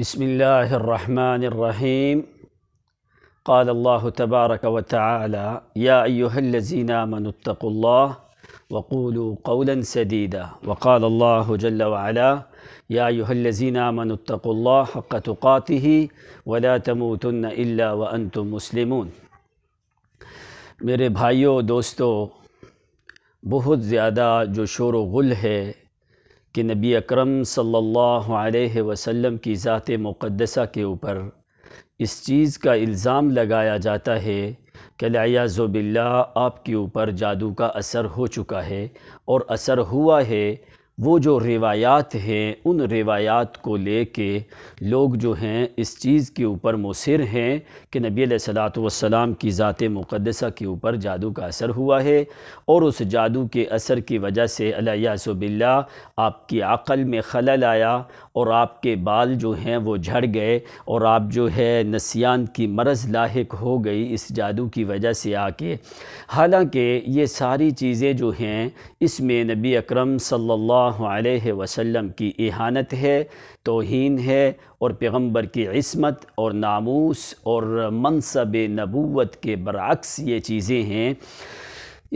بسم الله الرحمن الرحيم قال الله تبارك وتعالى يا أيها الذين آمنوا اتقوا الله وقولوا قولا سديدا وقال الله جل وعلا يا أيها الذين آمنوا اتقوا الله حق تقاته ولا تموتن إلا وأنتم مسلمون میرے بھائیو دوستو بہت زیادہ جو شور و غل ہے कि नबी अकरम सल्लल्लाहु अलैहि वसल्लम की ज़ात मुक़दसा के ऊपर इस चीज़ का इल्ज़ाम लगाया जाता है कि लायाज़ोबिल्ला आपके ऊपर जादू का असर हो चुका है और असर हुआ है वो जो रिवायात हैं उन रिवायात को ले लोग जो हैं इस चीज़ के ऊपर मुसर हैं कि नबी सलात वसलाम की ज़ात मुक़दसा के ऊपर जादू का असर हुआ है और उस जादू के असर की वजह से अलियासबिल्ला आपकी अक़ल में खलल आया और आपके बाल जो हैं वो झड़ गए और आप जो है नसियान की मरज़ लाक हो गई इस जादू की वजह से आके हालाँकि ये सारी चीज़ें जो हैं इसमें नबी अक्रम सल्ला सल्लल्लाहु अलैहि वसल्लम की इहानत है तोहन है और पैगंबर की इसमत और नामूस और मनसब नबूवत के बरक्स ये चीज़ें हैं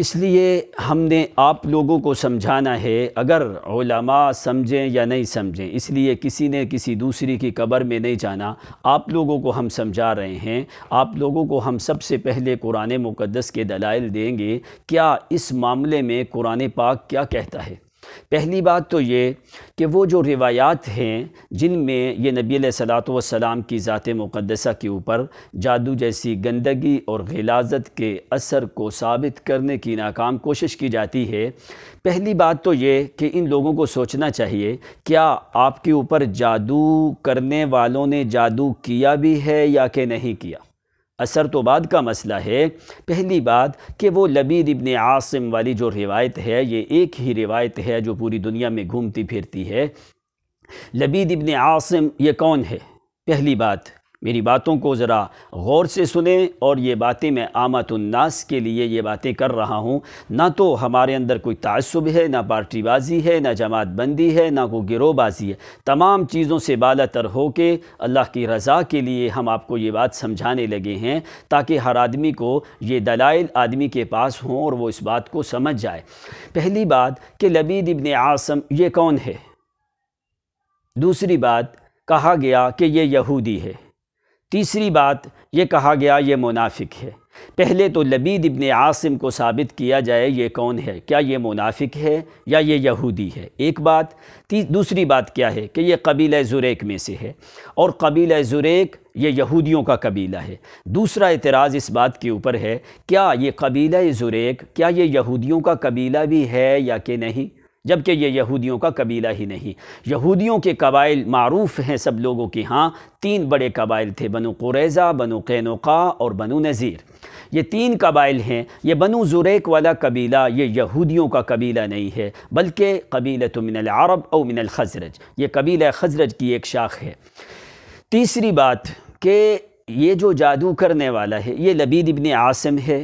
इसलिए हमने आप लोगों को समझाना है अगर ओलमा समझें या नहीं समझें इसलिए किसी ने किसी दूसरी की कब्र में नहीं जाना आप लोगों को हम समझा रहे हैं आप लोगों को हम सबसे पहले कुरान मुक़दस के दलाइल देंगे क्या इस मामले में कुरान पाक क्या कहता है पहली बात तो ये कि वो जो रिवायात हैं जिनमें ये नबी सलात वसलाम की ज़ात मुक़दसा के ऊपर जादू जैसी गंदगी और गलाजत के असर को साबित करने की नाकाम कोशिश की जाती है पहली बात तो ये कि इन लोगों को सोचना चाहिए क्या आपके ऊपर जादू करने वालों ने जादू किया भी है या कि नहीं किया असर तो बाद का मसला है पहली बात कि वो लबीद इबन आसिम वाली जो रिवायत है ये एक ही रिवायत है जो पूरी दुनिया में घूमती फिरती है लबीद इबन आसिम ये कौन है पहली बात मेरी बातों को ज़रा गौर से सुने और ये बातें मैं आमतुलनास के लिए ये बातें कर रहा हूँ ना तो हमारे अंदर कोई तसब है ना पार्टीबाजी है ना जमात बंदी है ना कोई गिरोहबाजी है तमाम चीज़ों से बाला तर हो के अल्लाह की रज़ा के लिए हम आपको ये बात समझाने लगे हैं ताकि हर आदमी को ये दलाइल आदमी के पास हों और वो इस बात को समझ जाए पहली बात कि लबीद इबन आसम ये कौन है दूसरी बात कहा गया कि ये यहूदी है तीसरी बात ये कहा गया ये मुनाफिक है पहले तो लबीद इबन आसिम को साबित किया जाए ये कौन है क्या ये मुनाफिक है या ये यहूदी है एक बात दूसरी बात क्या है कि ये कबीला ज़ुरेक में से है और कबीला ज़ुरेक ये यहूदियों का कबीला है दूसरा एतराज़ इस बात के ऊपर है क्या ये कबीला ज़ुरेक क्या ये यहूदियों का कबीला भी है या कि नहीं जबकि ये यहूदियों का कबीला ही नहीं यहूदियों के कबाइल मरूफ़ हैं सब लोगों के यहाँ तीन बड़े कबाइल थे बनु कुरेज़ा बनु कैनका और बनु नज़ीर ये तीन कबाइल हैं ये बनु जुरेक वाला कबीला ये यहूदियों का कबीला नहीं है बल्कि कबीला तो मिनल अरब और मिनल खजरज ये कबीला खजरज की एक शाख है तीसरी बात कि ये जो जादू करने वाला है ये लबीद इबन आसम है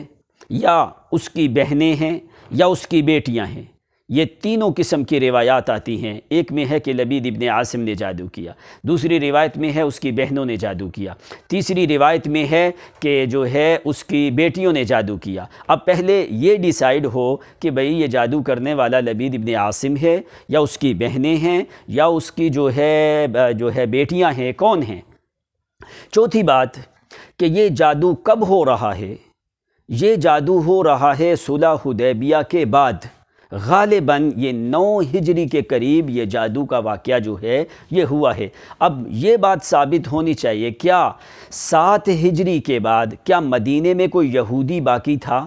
या उसकी बहनें हैं या उसकी बेटियां हैं ये तीनों किस्म की रिवायात आती हैं एक में है कि लबीद इबन आसिम ने जादू किया दूसरी रिवायत में है उसकी बहनों ने जादू किया तीसरी रिवायत में है कि जो है उसकी बेटियों ने जादू किया अब पहले ये डिसाइड हो कि भाई ये जादू करने वाला लबीद इबन आसिम है या उसकी बहनें हैं या उसकी जो है जो है बेटियाँ हैं कौन हैं चौथी बात कि ये जादू कब हो रहा है ये जादू हो रहा है सुलह उदैबिया के बाद गालिबा ये नौ हिजरी के करीब ये जादू का वाक़ जो है ये हुआ है अब ये बात साबित होनी चाहिए क्या सात हिजरी के बाद क्या मदीने में कोई यहूदी बाकी था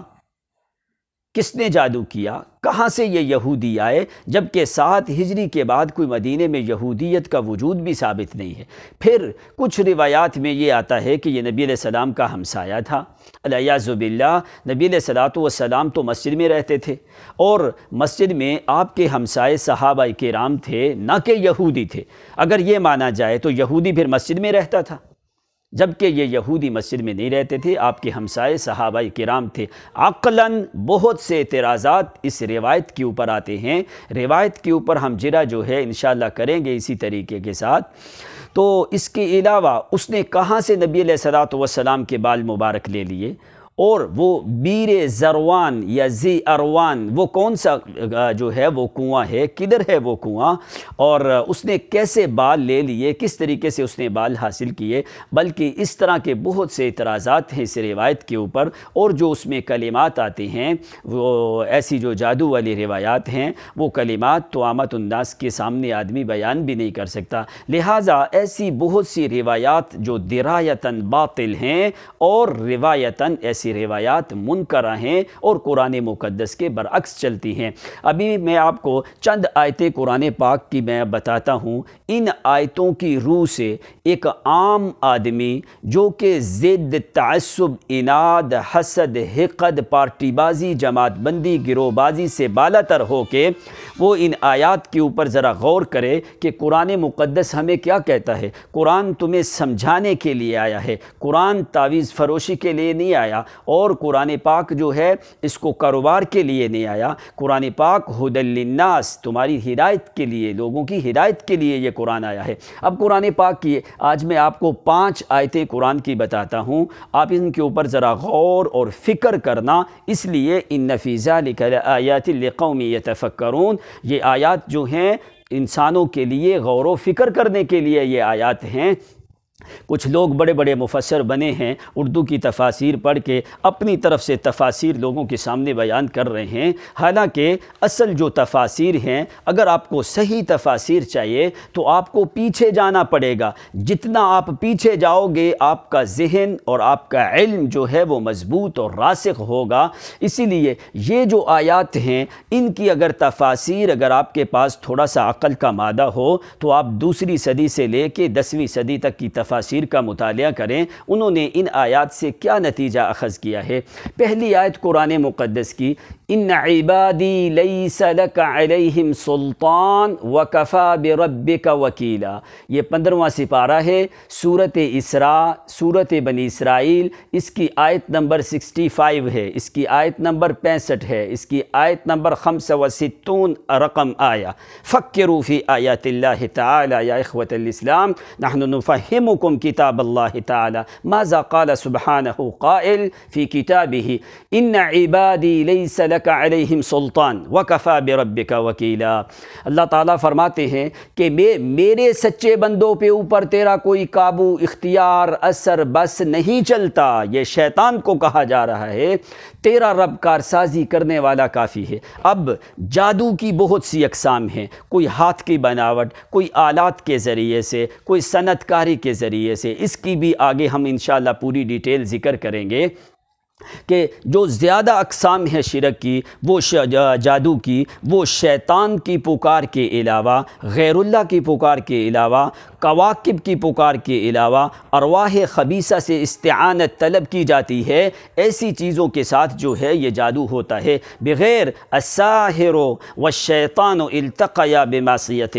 किसने जादू किया कहाँ से ये यहूदी आए जबकि सात हिजरी के बाद कोई मदीने में यहूदियत का वजूद भी साबित नहीं है फिर कुछ रिवायात में ये आता है कि ये नबी सलाम का हमसाया था अलयाज़ुबिल्ला नबी सलात वसलाम तो मस्जिद में रहते थे और मस्जिद में आपके हमसाए सहाबा राम थे न कि यहूदी थे अगर ये माना जाए तो यहूदी फिर मस्जिद में रहता था जबकि ये यहूदी मस्जिद में नहीं रहते थे आपके हमसाए सहाबाई कराम थे अकलन बहुत से एतराज़ात इस रिवायत के ऊपर आते हैं रिवायत के ऊपर हम जिरा जो है इन करेंगे इसी तरीके के साथ तो इसके अलावा उसने कहाँ से नबी सलात वसलाम के बाल मुबारक ले लिए और वो बीर जरवान या जी अरवान वो कौन सा जो है वो कुआं है किधर है वो कुआं और उसने कैसे बाल ले लिए किस तरीके से उसने बाल हासिल किए बल्कि इस तरह के बहुत से इतराज़ात हैं इस रिवायत के ऊपर और जो उसमें कलिमात आते हैं वो ऐसी जो जादू वाली रिवायात हैं वो कलिमात तो आमत अंदाज के सामने आदमी बयान भी नहीं कर सकता लिहाजा ऐसी बहुत सी रिवायात जो दरायता बातिल हैं और रिवायता ऐसी ऐसी रिवायात मुनकर हैं और कुरान मुकदस के बरक्स चलती हैं अभी मैं आपको चंद आयतें कुरान पाक की मैं बताता हूँ इन आयतों की रूह से एक आम आदमी जो कि ज़िद तसब इनाद हसद हिकद पार्टीबाजी जमातबंदी गिरोहबाजी से बालातर हो के वो इन आयात के ऊपर ज़रा गौर करे कि कुरान मुकदस हमें क्या कहता है कुरान तुम्हें समझाने के लिए आया है कुरान तावीज़ फरोशी के लिए नहीं आया और कुरान पाक जो है इसको कारोबार के लिए नहीं आया कुरान पाक हदलन्नास तुम्हारी हिदायत के लिए लोगों की हिदायत के लिए ये कुरान आया है अब कुरान पाक की आज मैं आपको पाँच आयतें कुरान की बताता हूँ आप इनके ऊपर ज़रा गौर और फ़िक्र करना इसलिए इन नफीज़ा लिखल आयात कौमी यतफ़क्रून ये आयात जो हैं इंसानों के लिए गौर व फिक्र करने के लिए ये आयात हैं कुछ लोग बड़े बड़े मुफसर बने हैं उर्दू की तफासिर पढ़ के अपनी तरफ से तफासिर लोगों के सामने बयान कर रहे हैं हालांकि असल जो तफासिर हैं अगर आपको सही तफासिर चाहिए तो आपको पीछे जाना पड़ेगा जितना आप पीछे जाओगे आपका जहन और आपका इल्म जो है वो मज़बूत और रासिक होगा इसीलिए ये जो आयात हैं इनकी अगर तफासिर अगर आपके पास थोड़ा सा अक़ल का मादा हो तो आप दूसरी सदी से ले कर दसवीं सदी तक की तफा तफासिर का मुताल करें उन्होंने इन आयात से क्या नतीजा अखज़ किया है पहली आयत कुरान मुक़दस की إن عبادي ليس لك عليهم سلطان وكفى بربك وكيلا یہ پندرواں سپارہ ہے سورة اسراء سورة بن اسرائیل اس کی آیت نمبر 65 ہے اس کی آیت نمبر 65 ہے اس کی آیت نمبر 65 رقم آیا فكروا في آیات الله تعالى يا اخوة الاسلام نحن نفهمكم كتاب الله تعالى ماذا قال سبحانه قائل في كتابه إن عبادي ليس لك लक अलहिम सुल्तान व कफ़ा बरब का वकीला अल्लाह ताला फरमाते हैं कि मैं मेरे सच्चे बंदों पे ऊपर तेरा कोई काबू इख्तियार असर बस नहीं चलता ये शैतान को कहा जा रहा है तेरा रब कारसाजी करने वाला काफ़ी है अब जादू की बहुत सी अकसाम हैं कोई हाथ की बनावट कोई आलात के ज़रिए से कोई सनतकारी के ज़रिए से इसकी भी आगे हम इन पूरी डिटेल ज़िक्र करेंगे कि जो ज़्यादा अकसाम है शिरक की वो जादू की वो शैतान की पुकार के अलावा गैरुल्ला की पुकार के अलावा कवाकब की पुकार के अलावा अरवाह खबीसा से इस्तानत तलब की जाती है ऐसी चीज़ों के साथ जो है ये जादू होता है बग़ैर असाहिर व शैतान अलतया बेमासीत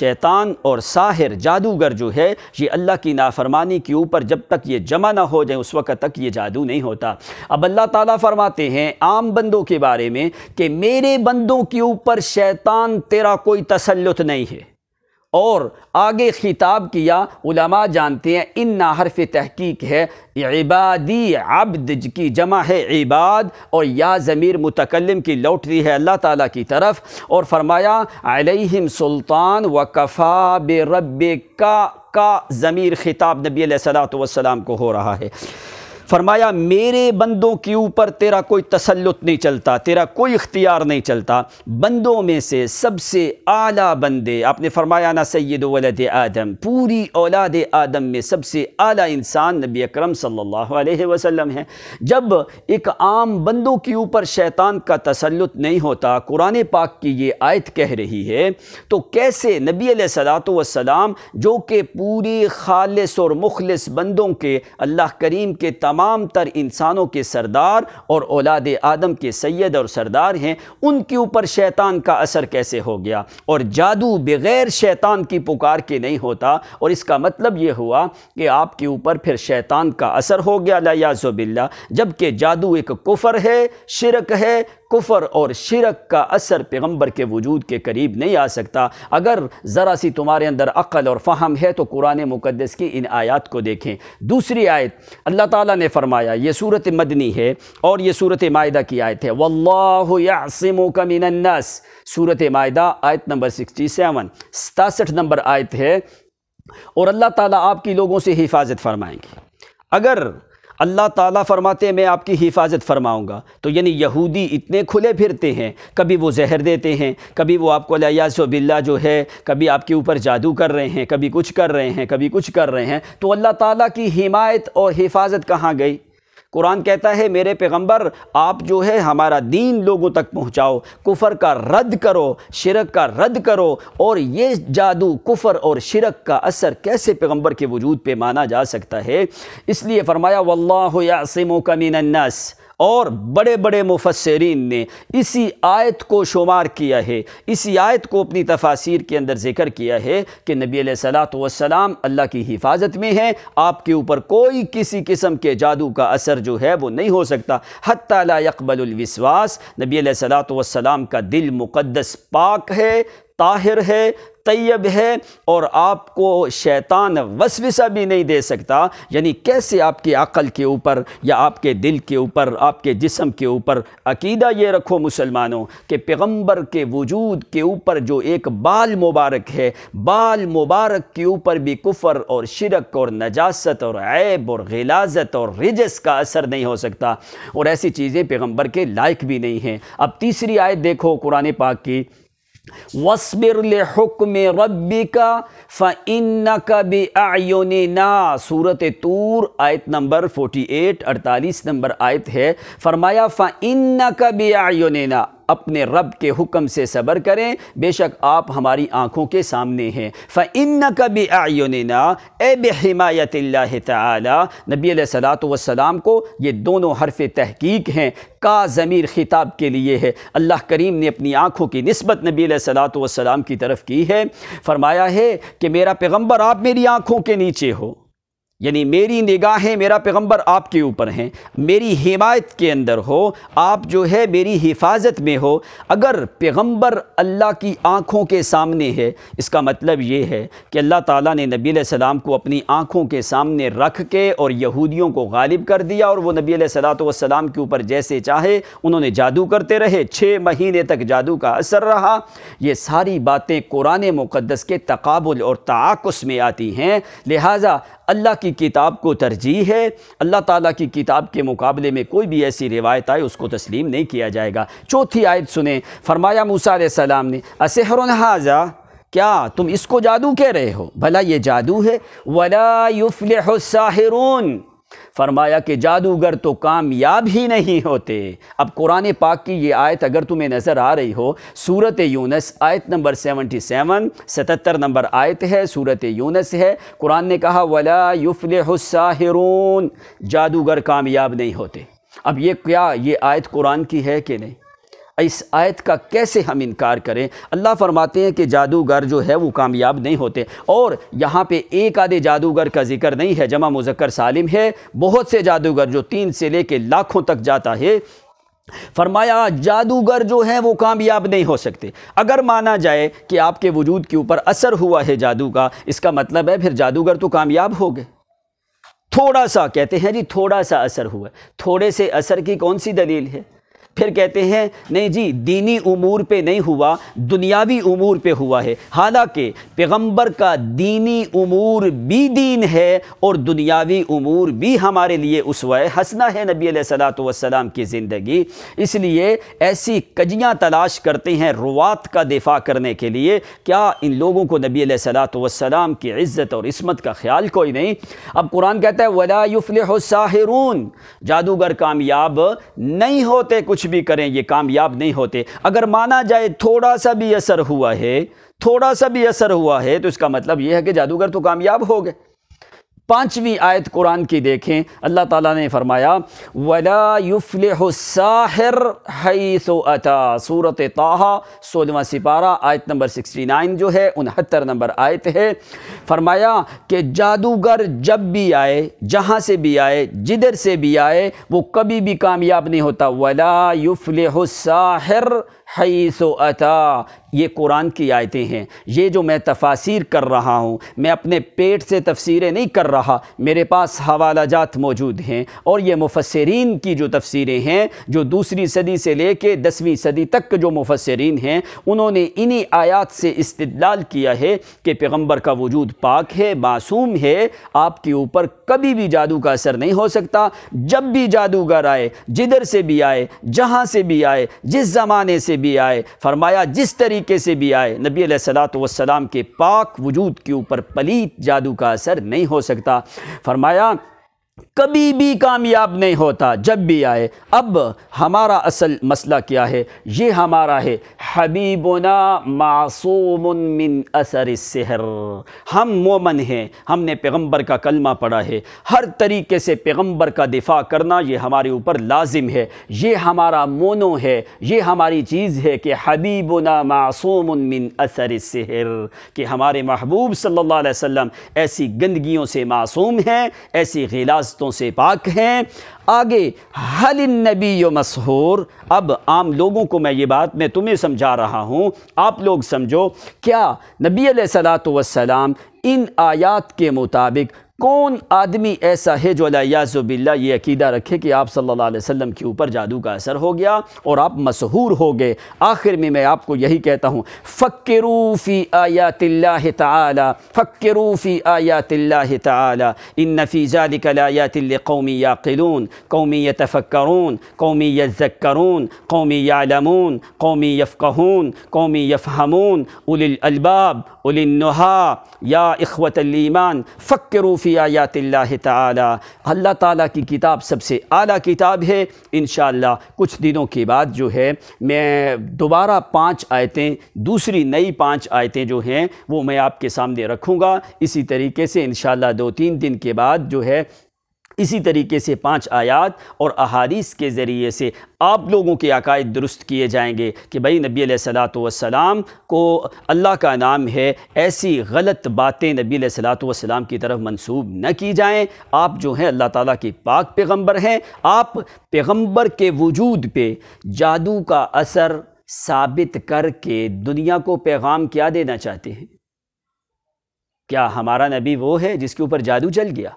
शैतान और साहिर जादूगर जो है ये अल्लाह की नाफरमानी के ऊपर जब तक ये जमा ना हो जाए उस वक़्त तक ये जादू नहीं होता जाएगा अब अल्लाह ताला फरमाते हैं आम बंदों के बारे में कि मेरे बंदों के ऊपर शैतान तेरा कोई तसलुत नहीं है और आगे खिताब किया उलमा जानते हैं इन ना हरफ तहकीक है इबादी अब्द की जमा है इबाद और या ज़मीर मुतकलम की लौट रही है अल्लाह ताला की तरफ और फरमाया अलहम सुल्तान व कफ़ा बे रब का का ज़मीर खिताब नबी सलात वसलाम को हो रहा है फरमाया मेरे बंदों के ऊपर तेरा कोई तसल्लुत नहीं चलता तेरा कोई इख्तियार नहीं चलता बंदों में से सबसे आला बंदे आपने फरमाया ना सैद वलद आदम पूरी औलाद आदम में सबसे आला इंसान नबी अकरम सल्लल्लाहु अलैहि वसल्लम है जब एक आम बंदों के ऊपर शैतान का तसल्लुत नहीं होता कुरान पाक की ये आयत कह रही है तो कैसे नबी सलाम जो कि पूरे खालिस और मुखलिस बंदों के अल्लाह करीम के तमाम तर इंसानों के सरदार और औलाद आदम के सैद और सरदार हैं उनके ऊपर शैतान का असर कैसे हो गया और जादू बग़ैर शैतान की पुकार के नहीं होता और इसका मतलब ये हुआ कि आपके ऊपर फिर शैतान का असर हो गया लायाजुबिल्ला जबकि जादू एक कुफ़र है शिरक है कुफर और शिरक का असर पैगम्बर के वजूद के करीब नहीं आ सकता अगर ज़रा सी तुम्हारे अंदर अक़ल और फ़हम है तो कुरान मुकदस की इन आयात को देखें दूसरी आयत अल्लाह ताला ने फरमाया ये सूरत मदनी है और ये सूरत मायदा की आयत है वल्लासम कमिनन्नास सूरत मायदा आयत नंबर सिक्सटी सेवन सतासठ नंबर आयत है और अल्लाह ताली आपकी लोगों से हिफाजत फरमाएंगे अगर अल्लाह ताला फरमाते मैं आपकी हिफाजत फरमाऊंगा तो यानी यहूदी इतने खुले फिरते हैं कभी वो जहर देते हैं कभी वो आपको बिल्ला जो है कभी आपके ऊपर जादू कर रहे हैं कभी कुछ कर रहे हैं कभी कुछ कर रहे हैं तो अल्लाह ताला की हिमायत और हिफाजत कहाँ गई कुरान कहता है मेरे पैगंबर आप जो है हमारा दीन लोगों तक पहुंचाओ कुफर का रद्द करो शिरक का रद्द करो और ये जादू कुफर और शिरक का असर कैसे पैगंबर के वजूद पे माना जा सकता है इसलिए फरमाया वल्लासमो कमीनन्नास और बड़े बड़े मुफसरीन ने इसी आयत को शुमार किया है इसी आयत को अपनी तफासिर के अंदर ज़िक्र किया है कि नबी सलात वसलाम अल्लाह की हिफाजत में है आपके ऊपर कोई किसी किस्म के जादू का असर जो है वो नहीं हो सकता हती यकबलविश्वास नबी सलात वसलाम का दिल मुक़दस पाक है ताहिर है तैयब है और आपको शैतान वसविसा भी नहीं दे सकता यानी कैसे आपकी अक़ल के ऊपर या आपके दिल के ऊपर आपके जिसम के ऊपर अकीदा ये रखो मुसलमानों के पैगम्बर के वजूद के ऊपर जो एक बाल मुबारक है बाल मुबारक के ऊपर भी कुफर और शिरक और नजास्त और ऐब और गलाजत और रिजस का असर नहीं हो सकता और ऐसी चीज़ें पैगम्बर के लायक भी नहीं हैं अब तीसरी आयत देखो कुरान पाक की वसबिर हुक्म रबी का फ़िन कबी आयोना सूरत तूर आयत नंबर 48 48 नंबर आयत है फरमाया फ़िन कबी आयोना अपने रब के हुक्म से सब्र करें बेशक आप हमारी आँखों के सामने हैं फ़िन कभी आयोना ए ला नबी सलात वसलाम को ये दोनों हरफ तहकीक हैं का ज़मीर ख़िताब के लिए है अल्लाह करीम ने अपनी आँखों की नस्बत नबी सलात वसलाम की तरफ की है फरमाया है कि मेरा पैगम्बर आप मेरी आँखों के नीचे हो यानी मेरी निगाहें मेरा पैगंबर आपके ऊपर हैं मेरी हिमायत के अंदर हो आप जो है मेरी हिफाजत में हो अगर पैगंबर अल्लाह की आँखों के सामने है इसका मतलब ये है कि अल्लाह ताला ने नबी सलाम को अपनी आँखों के सामने रख के और यहूदियों को गालिब कर दिया और वो नबी सलाम के ऊपर जैसे चाहे उन्होंने जादू करते रहे छः महीने तक जादू का असर रहा ये सारी बातें कुरान मुक़दस के तकबुल और तकस में आती हैं लिहाजा अल्लाह की किताब को तरजीह है अल्लाह ताला की किताब के मुकाबले में कोई भी ऐसी रिवायत आए उसको तस्लीम नहीं किया जाएगा चौथी आयत सुने फरमाया मूसा सलाम ने असहर हाजा क्या तुम इसको जादू कह रहे हो भला ये जादू है वला युफ़्लिहुस्साहिरून फरमाया कि जादूगर तो कामयाब ही नहीं होते अब कुरान पाक की ये आयत अगर तुम्हें नज़र आ रही हो सूरत यूनस आयत नंबर सेवनटी सेवन सतहत्तर नंबर आयत है सूरत यूनस है कुरान ने कहा वला युफलहसाहरून जादूगर कामयाब नहीं होते अब ये क्या ये आयत कुरान की है कि नहीं इस आयत का कैसे हम इनकार करें अल्लाह फरमाते हैं कि जादूगर जो है वो कामयाब नहीं होते और यहाँ पे एक आधे जादूगर का जिक्र नहीं है जमा मुजक्कर सालिम है बहुत से जादूगर जो तीन से लेके लाखों तक जाता है फरमाया जादूगर जो हैं वो कामयाब नहीं हो सकते अगर माना जाए कि आपके वजूद के ऊपर असर हुआ है जादू का इसका मतलब है फिर जादूगर तो कामयाब हो गए थोड़ा सा कहते हैं जी थोड़ा सा असर हुआ थोड़े से असर की कौन सी दलील है फिर कहते हैं नहीं जी दीनी उमूर पे नहीं हुआ दुनियावी उमूर पे हुआ है हालांकि पैगंबर का दीनी उमूर भी दीन है और दुनियावी उमूर भी हमारे लिए उसवा हंसना है नबी सलाम की ज़िंदगी इसलिए ऐसी कजियाँ तलाश करते हैं रुआत का दिफा करने के लिए क्या इन लोगों को नबी सलाम की इज़्ज़त और इसमत का ख्याल कोई नहीं अब कुरान कहता है वला साहिरून जादूगर कामयाब नहीं होते कुछ कुछ भी करें ये कामयाब नहीं होते अगर माना जाए थोड़ा सा भी असर हुआ है थोड़ा सा भी असर हुआ है तो इसका मतलब यह है कि जादूगर तो कामयाब हो गए पाँचवीं आयत कुरान की देखें अल्लाह ताला ने फरमाया वला युफलहर हैसो अता सूरत ताहा सोलवा सिपारा आयत नंबर सिक्सटी नाइन जो है उनहत्तर नंबर आयत है फरमाया कि जादूगर जब भी आए जहाँ से भी आए जिधर से भी आए वो कभी भी कामयाब नहीं होता वला साहिर हई सो अता ये कुरान की आयतें हैं ये जो मैं तफासिर कर रहा हूँ मैं अपने पेट से तफसीरें नहीं कर रहा मेरे पास हवाला जात मौजूद हैं और ये मुफसरीन की जो तफसीरें हैं जो दूसरी सदी से ले कर दसवीं सदी तक के जो मुफसरीन हैं उन्होंने इन्हीं आयात से इस्तदलाल किया है कि पैगम्बर का वजूद पाक है मासूम है आपके ऊपर कभी भी जादू का असर नहीं हो सकता जब भी जादूगर आए जिधर से भी आए जहाँ से भी आए जिस ज़माने से भी आए फरमाया जिस तरीके से भी आए नबी वसलाम के पाक वजूद के ऊपर पलीत जादू का असर नहीं हो सकता फरमाया कभी भी कामयाब नहीं होता जब भी आए अब हमारा असल मसला क्या है ये हमारा है हबीबना मासूम मिन असर सहर हम मोमन हैं हमने पैगंबर का कलमा पढ़ा है हर तरीके से पैगंबर का दिफा करना ये हमारे ऊपर लाजिम है ये हमारा मोनो है ये हमारी चीज़ है कि हबीबना मासूम मिन असर सहर कि हमारे महबूब सल्ला वसम ऐसी गंदगी से मासूम हैं ऐसी गिलासत रास्तों से पाक हैं आगे हल नबी मशहूर अब आम लोगों को मैं ये बात मैं तुम्हें समझा रहा हूँ आप लोग समझो क्या नबी सलात वसलाम इन आयात के मुताबिक कौन आदमी ऐसा है जो अलायाज़ुबिल्ला ये अकीदा रखे कि आप सल्लल्लाहु अलैहि वसल्लम के ऊपर जादू का असर हो गया और आप मशहूर हो गए आखिर में मैं आपको यही कहता हूँ फ़क्रूफ़ी आयातिल्ला ताला फ़क्रूफ़ी आयातिल्ला ताला इन तिल कौमी याकिलून कौमी यतफ़क्रून कौमी यज़क्रून कौमी यालमून कौमी यफ़कहून कौमी यफ़हमून उलबाब उलिनहा या इखवतलीमान फ़क्र रूफ़ी आयात तिल्ला अल्लाह ताला की किताब सबसे आला किताब है इन कुछ दिनों के बाद जो है मैं दोबारा पाँच आयतें दूसरी नई पाँच आयतें जो हैं वो मैं आपके सामने रखूँगा इसी तरीके से इन दो तीन दिन के बाद जो है इसी तरीके से पांच आयात और अहादीस के ज़रिए से आप लोगों के अकायद दुरुस्त किए जाएंगे कि भाई नबी सलाम को अल्लाह का नाम है ऐसी गलत बातें नबी सलाम की तरफ मंसूब न की जाएं आप जो हैं अल्लाह ताला के पाक पैगंबर हैं आप पैगंबर के वजूद पे जादू का असर साबित करके दुनिया को पैगाम क्या देना चाहते हैं क्या हमारा नबी वो है जिसके ऊपर जादू चल गया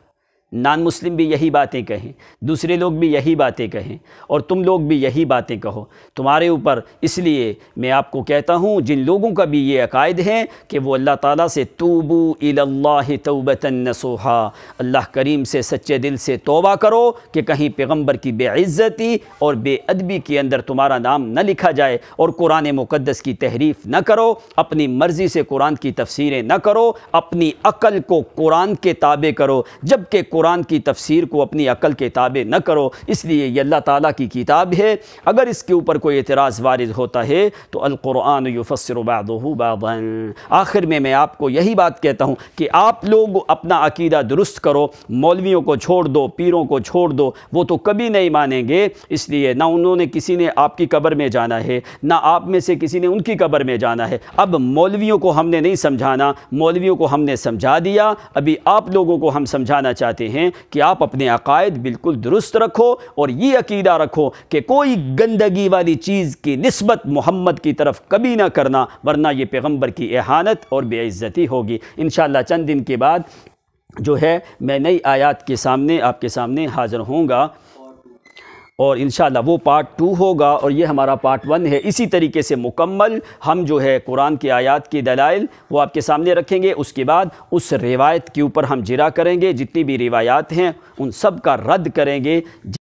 नॉन मुस्लिम भी यही बातें कहें दूसरे लोग भी यही बातें कहें और तुम लोग भी यही बातें कहो तुम्हारे ऊपर इसलिए मैं आपको कहता हूँ जिन लोगों का भी ये अकायद है कि वो अल्लाह ताला से तोबू इल्लाह तौबतन अल्लाह करीम से सच्चे दिल से तोबा करो कि कहीं पैगम्बर की बेइज़्ज़ती और बेअदबी के अंदर तुम्हारा नाम न लिखा जाए और कुरान मुक़दस की तहरीफ़ न करो अपनी मर्ज़ी से कुरान की तफसीरें न करो अपनी अक़ल को कुरान के ताबे करो जबकि कुरान की तफसीर को अपनी अकल के ताबे न करो इसलिए ये अल्लाह ताला की किताब है अगर इसके ऊपर कोई एतराज़ वारिद होता है तो अलकुरान युफसरबाद बाबन आखिर में मैं आपको यही बात कहता हूँ कि आप लोग अपना अकीदा दुरुस्त करो मौलवियों को छोड़ दो पीरों को छोड़ दो वो तो कभी नहीं मानेंगे इसलिए ना उन्होंने किसी ने आपकी कबर में जाना है ना आप में से किसी ने उनकी कबर में जाना है अब मौलवियों को हमने नहीं समझाना मौलवियों को हमने समझा दिया अभी आप लोगों को हम समझाना चाहते चाहते हैं कि आप अपने अकायद बिल्कुल दुरुस्त रखो और ये अकीदा रखो कि कोई गंदगी वाली चीज़ की नस्बत मोहम्मद की तरफ कभी ना करना वरना ये पैगम्बर की एहानत और बेइज़्ज़ती होगी इन चंद दिन के बाद जो है मैं नई आयात के सामने आपके सामने हाज़िर होऊंगा और इन वो पार्ट टू होगा और ये हमारा पार्ट वन है इसी तरीके से मुकम्मल हम जो है कुरान के आयात की दलाइल वो आपके सामने रखेंगे उसके बाद उस रिवायत के ऊपर हम जिरा करेंगे जितनी भी रिवायात हैं उन सब का रद्द करेंगे